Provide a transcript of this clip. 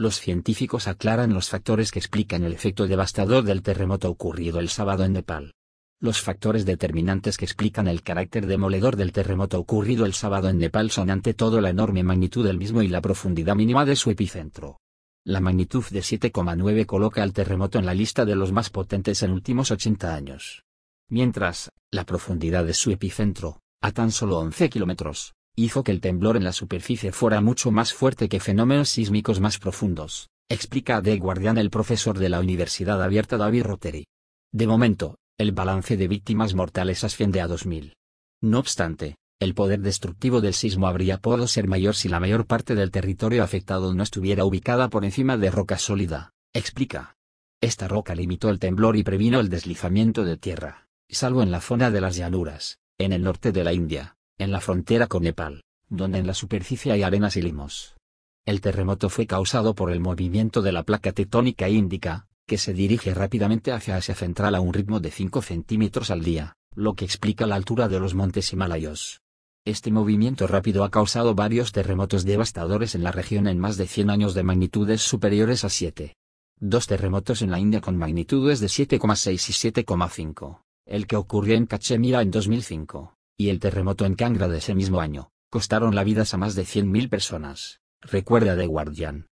los científicos aclaran los factores que explican el efecto devastador del terremoto ocurrido el sábado en Nepal. Los factores determinantes que explican el carácter demoledor del terremoto ocurrido el sábado en Nepal son ante todo la enorme magnitud del mismo y la profundidad mínima de su epicentro. La magnitud de 7,9 coloca al terremoto en la lista de los más potentes en últimos 80 años. Mientras, la profundidad de su epicentro, a tan solo 11 kilómetros, hizo que el temblor en la superficie fuera mucho más fuerte que fenómenos sísmicos más profundos, explica de Guardian el profesor de la Universidad Abierta David Rotteri. De momento, el balance de víctimas mortales asciende a 2.000. No obstante, el poder destructivo del sismo habría podido ser mayor si la mayor parte del territorio afectado no estuviera ubicada por encima de roca sólida, explica. Esta roca limitó el temblor y previno el deslizamiento de tierra, salvo en la zona de las llanuras, en el norte de la India, en la frontera con Nepal, donde en la superficie hay arenas y limos. El terremoto fue causado por el movimiento de la placa tectónica e índica, que se dirige rápidamente hacia Asia Central a un ritmo de 5 centímetros al día, lo que explica la altura de los montes Himalayos. Este movimiento rápido ha causado varios terremotos devastadores en la región en más de 100 años de magnitudes superiores a 7. Dos terremotos en la India con magnitudes de 7,6 y 7,5, el que ocurrió en Cachemira en 2005, y el terremoto en Cangra de ese mismo año, costaron la vida a más de 100.000 personas, recuerda The Guardian.